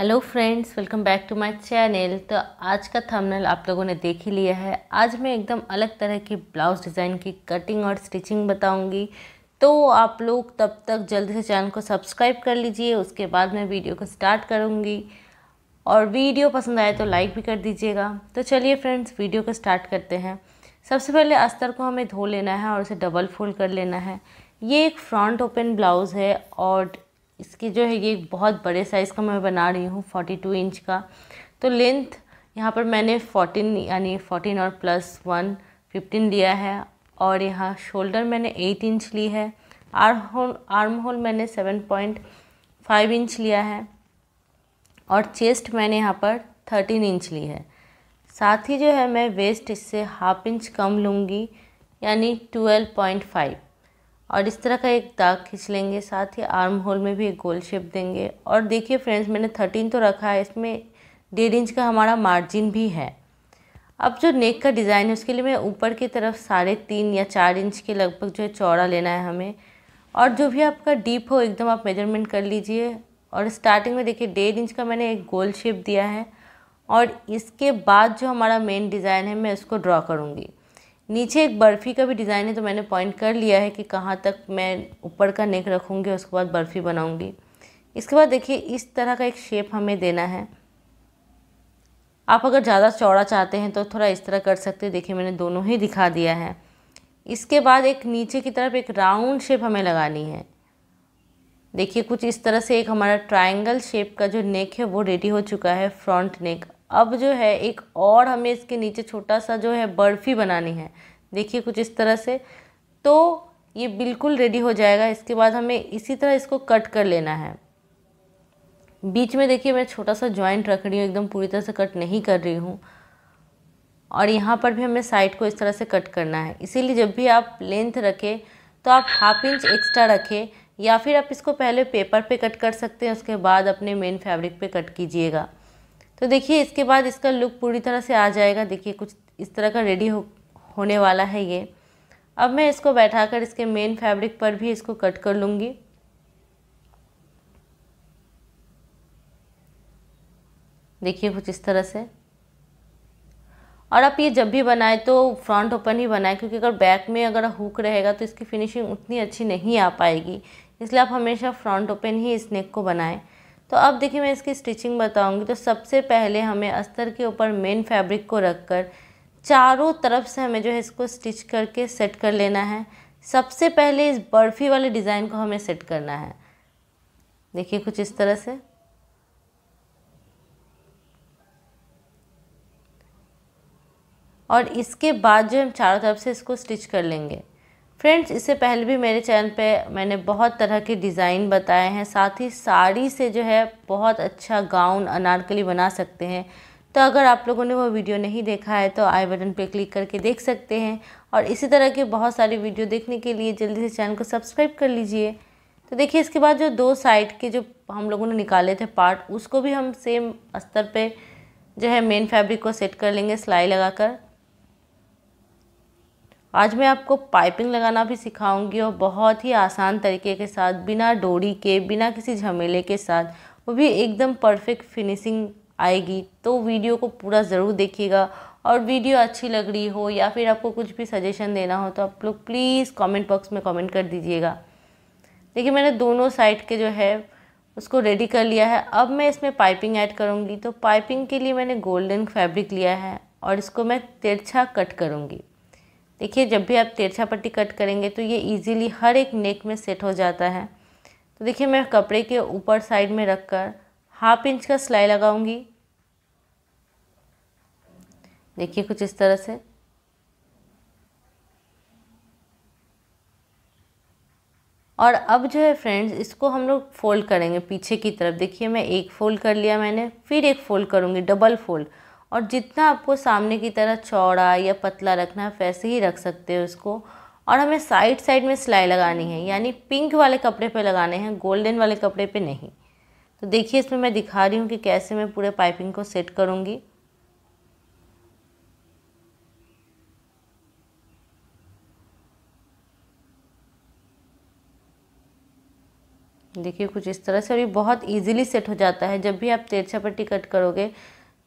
hello friends welcome back to my channel तो आज का थंबनेल आप लोगों ने देख ही लिया है आज मैं एकदम अलग तरह की ब्लाउज डिज़ाइन की कटिंग और स्टिचिंग बताऊंगी तो आप लोग तब तक जल्दी से चैनल को सब्सक्राइब कर लीजिए उसके बाद मैं वीडियो को स्टार्ट करूँगी और वीडियो पसंद आए तो लाइक भी कर दीजिएगा तो चलिए फ्रेंड्स वीडियो को स्टार्ट करते हैं सबसे पहले अस्तर को हमें धो लेना है और उसे डबल फोल्ड कर लेना है ये एक फ्रंट ओपन ब्लाउज़ है और इसकी जो है ये बहुत बड़े साइज़ का मैं बना रही हूँ फोर्टी टू इंच का तो लेंथ यहाँ पर मैंने फोर्टीन यानी फोर्टीन और प्लस वन फिफ्टीन लिया है और यहाँ शोल्डर मैंने एट इंच ली है आर्म होल आर्म होल मैंने सेवन पॉइंट फाइव इंच लिया है और चेस्ट मैंने यहाँ पर थर्टीन इंच ली है साथ ही जो है मैं वेस्ट इससे हाफ इंच कम लूँगी यानी ट्वेल्व पॉइंट फाइव और इस तरह का एक दाग खींच लेंगे साथ ही आर्म होल में भी एक गोल शेप देंगे और देखिए फ्रेंड्स मैंने थर्टीन तो रखा है इसमें डेढ़ इंच का हमारा मार्जिन भी है अब जो नेक का डिज़ाइन है उसके लिए मैं ऊपर की तरफ साढ़े तीन या चार इंच के लगभग जो है चौड़ा लेना है हमें और जो भी आपका डीप हो एकदम आप मेजरमेंट कर लीजिए और स्टार्टिंग में देखिए डेढ़ इंच का मैंने एक गोल शेप दिया है और इसके बाद जो हमारा मेन डिज़ाइन है मैं उसको ड्रॉ करूँगी नीचे एक बर्फ़ी का भी डिज़ाइन है तो मैंने पॉइंट कर लिया है कि कहाँ तक मैं ऊपर का नेक रखूँगी उसके बाद बर्फ़ी बनाऊँगी इसके बाद देखिए इस तरह का एक शेप हमें देना है आप अगर ज़्यादा चौड़ा चाहते हैं तो थोड़ा इस तरह कर सकते हैं देखिए मैंने दोनों ही दिखा दिया है इसके बाद एक नीचे की तरफ एक राउंड शेप हमें लगानी है देखिए कुछ इस तरह से एक हमारा ट्रायंगल शेप का जो नेक है वो रेडी हो चुका है फ्रंट नेक अब जो है एक और हमें इसके नीचे छोटा सा जो है बर्फ़ी बनानी है देखिए कुछ इस तरह से तो ये बिल्कुल रेडी हो जाएगा इसके बाद हमें इसी तरह इसको कट कर लेना है बीच में देखिए मैं छोटा सा जॉइंट रख रही हूँ एकदम पूरी तरह से कट नहीं कर रही हूँ और यहाँ पर भी हमें साइड को इस तरह से कट करना है इसीलिए जब भी आप लेंथ रखें तो आप हाफ इंच एक्स्ट्रा रखें या फिर आप इसको पहले पेपर पे कट कर सकते हैं उसके बाद अपने मेन फैब्रिक पे कट कीजिएगा तो देखिए इसके बाद इसका लुक पूरी तरह से आ जाएगा देखिए कुछ इस तरह का रेडी हो होने वाला है ये अब मैं इसको बैठाकर इसके मेन फैब्रिक पर भी इसको कट कर लूँगी देखिए कुछ इस तरह से और आप ये जब भी बनाए तो फ्रंट ओपन ही बनाए क्योंकि अगर बैक में अगर हुक रहेगा तो इसकी फिनिशिंग उतनी अच्छी नहीं आ पाएगी इसलिए आप हमेशा फ्रंट ओपन ही इस नेक को बनाएं तो अब देखिए मैं इसकी स्टिचिंग बताऊंगी तो सबसे पहले हमें अस्तर के ऊपर मेन फैब्रिक को रखकर चारों तरफ से हमें जो है इसको स्टिच करके सेट कर लेना है सबसे पहले इस बर्फ़ी वाले डिज़ाइन को हमें सेट करना है देखिए कुछ इस तरह से और इसके बाद जो हम चारों तरफ से इसको स्टिच कर लेंगे फ्रेंड्स इससे पहले भी मेरे चैनल पे मैंने बहुत तरह के डिज़ाइन बताए हैं साथ ही साड़ी से जो है बहुत अच्छा गाउन अनारकली बना सकते हैं तो अगर आप लोगों ने वो वीडियो नहीं देखा है तो आई बटन पे क्लिक करके देख सकते हैं और इसी तरह के बहुत सारी वीडियो देखने के लिए जल्दी से चैनल को सब्सक्राइब कर लीजिए तो देखिए इसके बाद जो दो साइड के जो हम लोगों ने निकाले थे पार्ट उसको भी हम सेम स्तर पर जो है मेन फैब्रिक को सेट कर लेंगे सिलाई लगाकर आज मैं आपको पाइपिंग लगाना भी सिखाऊंगी और बहुत ही आसान तरीके के साथ बिना डोरी के बिना किसी झमेले के साथ वो भी एकदम परफेक्ट फिनिशिंग आएगी तो वीडियो को पूरा ज़रूर देखिएगा और वीडियो अच्छी लग रही हो या फिर आपको कुछ भी सजेशन देना हो तो आप लोग प्लीज़ कमेंट बॉक्स में कमेंट कर दीजिएगा देखिए मैंने दोनों साइड के जो है उसको रेडी कर लिया है अब मैं इसमें पाइपिंग ऐड करूँगी तो पाइपिंग के लिए मैंने गोल्डन फैब्रिक लिया है और इसको मैं तिरछा कट करूँगी देखिए जब भी आप तिरछा पट्टी कट करेंगे तो ये इजीली हर एक नेक में सेट हो जाता है तो देखिए मैं कपड़े के ऊपर साइड में रखकर हाफ इंच का सिलाई लगाऊंगी देखिए कुछ इस तरह से और अब जो है फ्रेंड्स इसको हम लोग फोल्ड करेंगे पीछे की तरफ देखिए मैं एक फोल्ड कर लिया मैंने फिर एक फोल्ड करूँगी डबल फोल्ड और जितना आपको सामने की तरह चौड़ा या पतला रखना है वैसे ही रख सकते हो उसको और हमें साइड साइड में सिलाई लगानी है यानी पिंक वाले कपड़े पे लगाने हैं गोल्डन वाले कपड़े पे नहीं तो देखिए इसमें मैं दिखा रही हूँ कि कैसे मैं पूरे पाइपिंग को सेट करूँगी देखिए कुछ इस तरह से और ये बहुत इजीली सेट हो जाता है जब भी आप तेरछा पट्टी कट करोगे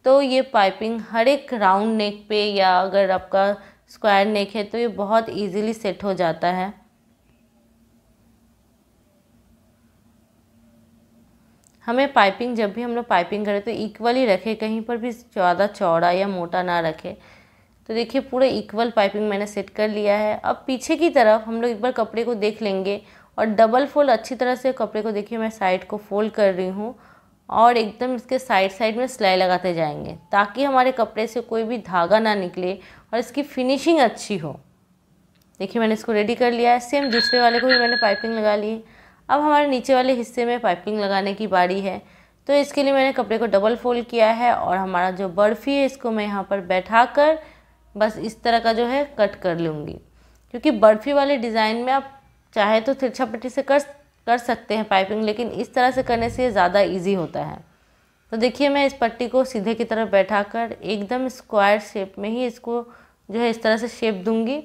तो ये पाइपिंग हर एक राउंड नेक पे या अगर आपका स्क्वायर नेक है तो ये बहुत इजीली सेट हो जाता है हमें पाइपिंग जब भी हम लोग पाइपिंग करें तो इक्वली रखें कहीं पर भी ज़्यादा चौड़ा या मोटा ना रखे तो देखिए पूरा इक्वल पाइपिंग मैंने सेट कर लिया है अब पीछे की तरफ हम लोग एक बार कपड़े को देख लेंगे और डबल फोल्ड अच्छी तरह से कपड़े को देखिए मैं साइड को फोल्ड कर रही हूँ और एकदम इसके साइड साइड में सिलाई लगाते जाएंगे ताकि हमारे कपड़े से कोई भी धागा ना निकले और इसकी फिनिशिंग अच्छी हो देखिए मैंने इसको रेडी कर लिया है सेम दूसरे वाले को भी मैंने पाइपिंग लगा ली अब हमारे नीचे वाले हिस्से में पाइपिंग लगाने की बारी है तो इसके लिए मैंने कपड़े को डबल फोल्ड किया है और हमारा जो बर्फ़ी है इसको मैं यहाँ पर बैठा कर बस इस तरह का जो है कट कर लूँगी क्योंकि बर्फ़ी वाले डिज़ाइन में आप चाहे तो तिरछा पट्टी से कर कर सकते हैं पाइपिंग लेकिन इस तरह से करने से ज़्यादा ईजी होता है तो देखिए मैं इस पट्टी को सीधे की तरफ बैठा कर एकदम स्क्वायर शेप में ही इसको जो है इस तरह से शेप दूंगी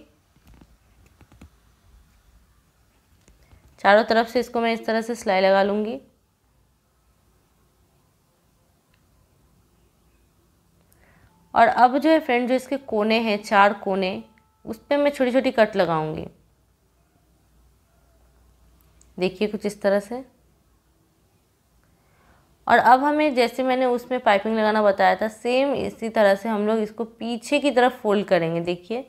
चारों तरफ से इसको मैं इस तरह से सिलाई लगा लूँगी और अब जो है फ्रेंड जो इसके कोने हैं चार कोने उस पर मैं छोटी छोटी कट लगाऊंगी देखिए कुछ इस तरह से और अब हमें जैसे मैंने उसमें पाइपिंग लगाना बताया था सेम इसी तरह से हम लोग इसको पीछे की तरफ फोल्ड करेंगे देखिए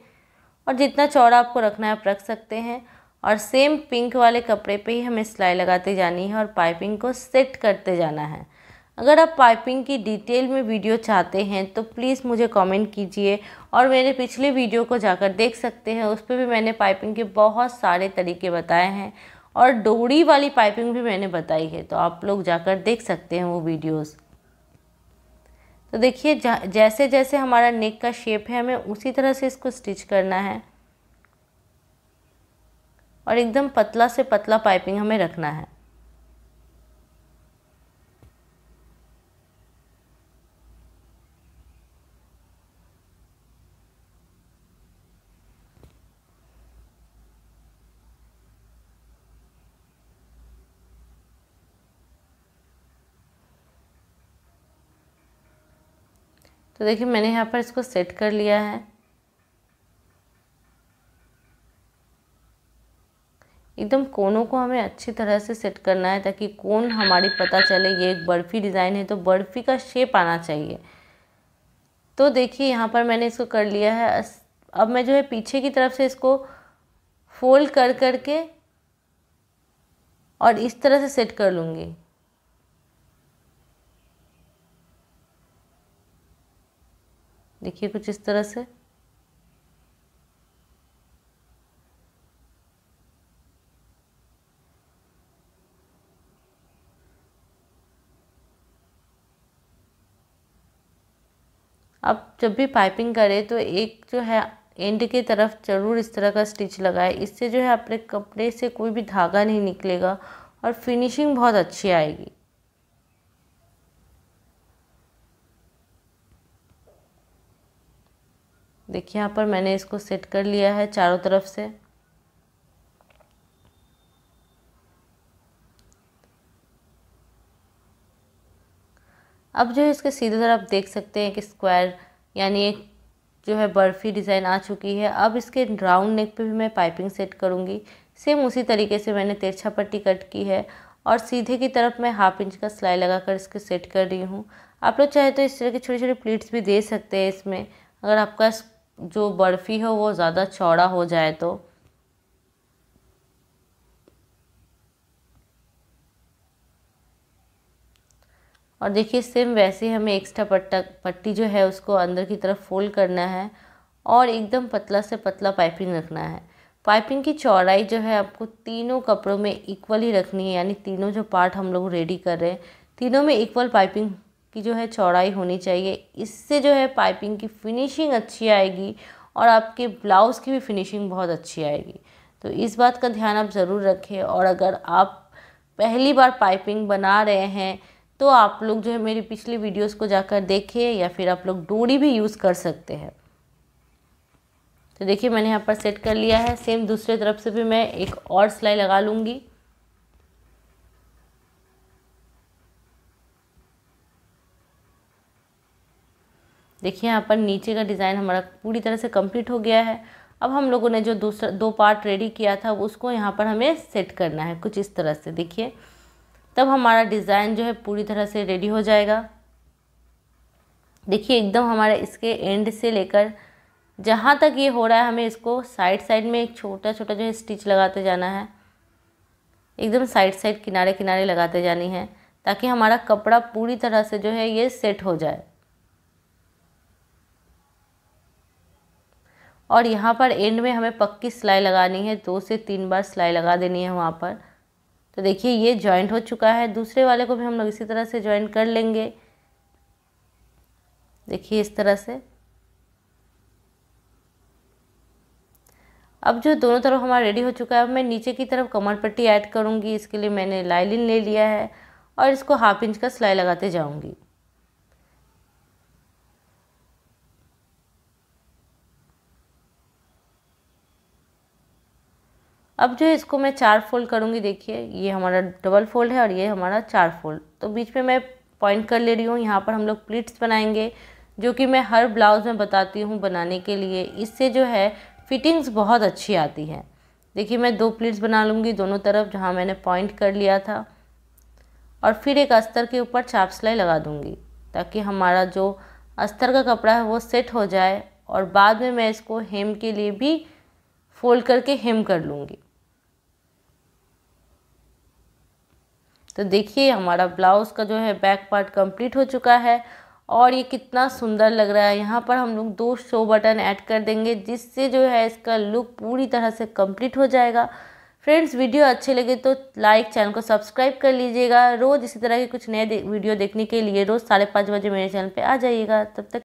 और जितना चौड़ा आपको रखना है आप रख सकते हैं और सेम पिंक वाले कपड़े पे ही हमें सिलाई लगाते जानी है और पाइपिंग को सेट करते जाना है अगर आप पाइपिंग की डिटेल में वीडियो चाहते हैं तो प्लीज़ मुझे कमेंट कीजिए और मेरे पिछले वीडियो को जाकर देख सकते हैं उस पर भी मैंने पाइपिंग के बहुत सारे तरीके बताए हैं और डोरी वाली पाइपिंग भी मैंने बताई है तो आप लोग जाकर देख सकते हैं वो वीडियोस तो देखिए जैसे जैसे हमारा नेक का शेप है हमें उसी तरह से इसको स्टिच करना है और एकदम पतला से पतला पाइपिंग हमें रखना है तो देखिए मैंने यहाँ पर इसको सेट कर लिया है एकदम कोनों को हमें अच्छी तरह से सेट करना है ताकि कोन हमारी पता चले ये एक बर्फ़ी डिज़ाइन है तो बर्फ़ी का शेप आना चाहिए तो देखिए यहाँ पर मैंने इसको कर लिया है अब मैं जो है पीछे की तरफ से इसको फोल्ड कर कर के और इस तरह से सेट कर लूँगी देखिए कुछ इस तरह से अब जब भी पाइपिंग करें तो एक जो है एंड की तरफ ज़रूर इस तरह का स्टिच लगाए इससे जो है अपने कपड़े से कोई भी धागा नहीं निकलेगा और फिनिशिंग बहुत अच्छी आएगी देखिए यहाँ पर मैंने इसको सेट कर लिया है चारों तरफ से अब जो है इसके सीधे तरफ आप देख सकते हैं कि स्क्वायर यानी एक जो है बर्फ़ी डिज़ाइन आ चुकी है अब इसके राउंड नेक पे भी मैं पाइपिंग सेट करूँगी सेम उसी तरीके से मैंने तिरछा पट्टी कट की है और सीधे की तरफ मैं हाफ इंच का सिलाई लगाकर इसके सेट कर रही हूँ आप लोग चाहे तो इस तरह की छोटी छोटी प्लीट्स भी दे सकते हैं इसमें अगर आपका जो बर्फ़ी हो वो ज़्यादा चौड़ा हो जाए तो और देखिए सेम वैसे हमें एक्स्ट्रा पट्टा पट्टी जो है उसको अंदर की तरफ फोल्ड करना है और एकदम पतला से पतला पाइपिंग रखना है पाइपिंग की चौड़ाई जो है आपको तीनों कपड़ों में इक्वली रखनी है यानी तीनों जो पार्ट हम लोग रेडी कर रहे हैं तीनों में इक्वल पाइपिंग की जो है चौड़ाई होनी चाहिए इससे जो है पाइपिंग की फिनिशिंग अच्छी आएगी और आपके ब्लाउज़ की भी फिनिशिंग बहुत अच्छी आएगी तो इस बात का ध्यान आप ज़रूर रखें और अगर आप पहली बार पाइपिंग बना रहे हैं तो आप लोग जो है मेरी पिछली वीडियोस को जाकर देखिए या फिर आप लोग डोरी भी यूज़ कर सकते हैं तो देखिए मैंने यहाँ पर सेट कर लिया है सेम दूसरे तरफ से भी मैं एक और सिलाई लगा लूँगी देखिए यहाँ पर नीचे का डिज़ाइन हमारा पूरी तरह से कंप्लीट हो गया है अब हम लोगों ने जो दूसरा दो पार्ट रेडी किया था उसको यहाँ पर हमें सेट करना है कुछ इस तरह से देखिए तब हमारा डिज़ाइन जो है पूरी तरह से रेडी हो जाएगा देखिए एकदम हमारे इसके एंड से लेकर जहाँ तक ये हो रहा है हमें इसको साइड साइड में एक छोटा छोटा जो है स्टिच लगाते जाना है एकदम साइड साइड किनारे किनारे लगाते जानी है ताकि हमारा कपड़ा पूरी तरह से जो है ये सेट हो जाए और यहाँ पर एंड में हमें पक्की सिलाई लगानी है दो से तीन बार सिलाई लगा देनी है वहाँ पर तो देखिए ये जॉइंट हो चुका है दूसरे वाले को भी हम लोग इसी तरह से जॉइंट कर लेंगे देखिए इस तरह से अब जो दोनों तरफ हमारा रेडी हो चुका है अब मैं नीचे की तरफ कमर पट्टी ऐड करूँगी इसके लिए मैंने लाइलिन ले लिया है और इसको हाफ इंच का सिलाई लगाते जाऊँगी अब जो है इसको मैं चार फोल्ड करूँगी देखिए ये हमारा डबल फोल्ड है और ये हमारा चार फोल्ड तो बीच में मैं पॉइंट कर ले रही हूँ यहाँ पर हम लोग प्लीट्स बनाएंगे जो कि मैं हर ब्लाउज़ में बताती हूँ बनाने के लिए इससे जो है फिटिंग्स बहुत अच्छी आती है देखिए मैं दो प्लीट्स बना लूँगी दोनों तरफ जहाँ मैंने पॉइंट कर लिया था और फिर एक अस्तर के ऊपर चाप सिलाई लगा दूँगी ताकि हमारा जो अस्तर का कपड़ा है वो सेट हो जाए और बाद में मैं इसको हेम के लिए भी फोल्ड करके हेम कर लूँगी तो देखिए हमारा ब्लाउज़ का जो है बैक पार्ट कंप्लीट हो चुका है और ये कितना सुंदर लग रहा है यहाँ पर हम लोग दो शो बटन ऐड कर देंगे जिससे जो है इसका लुक पूरी तरह से कंप्लीट हो जाएगा फ्रेंड्स वीडियो अच्छे लगे तो लाइक चैनल को सब्सक्राइब कर लीजिएगा रोज़ इसी तरह के कुछ नए दे, वीडियो देखने के लिए रोज़ साढ़े पाँच बजे मेरे चैनल पर आ जाइएगा तब तक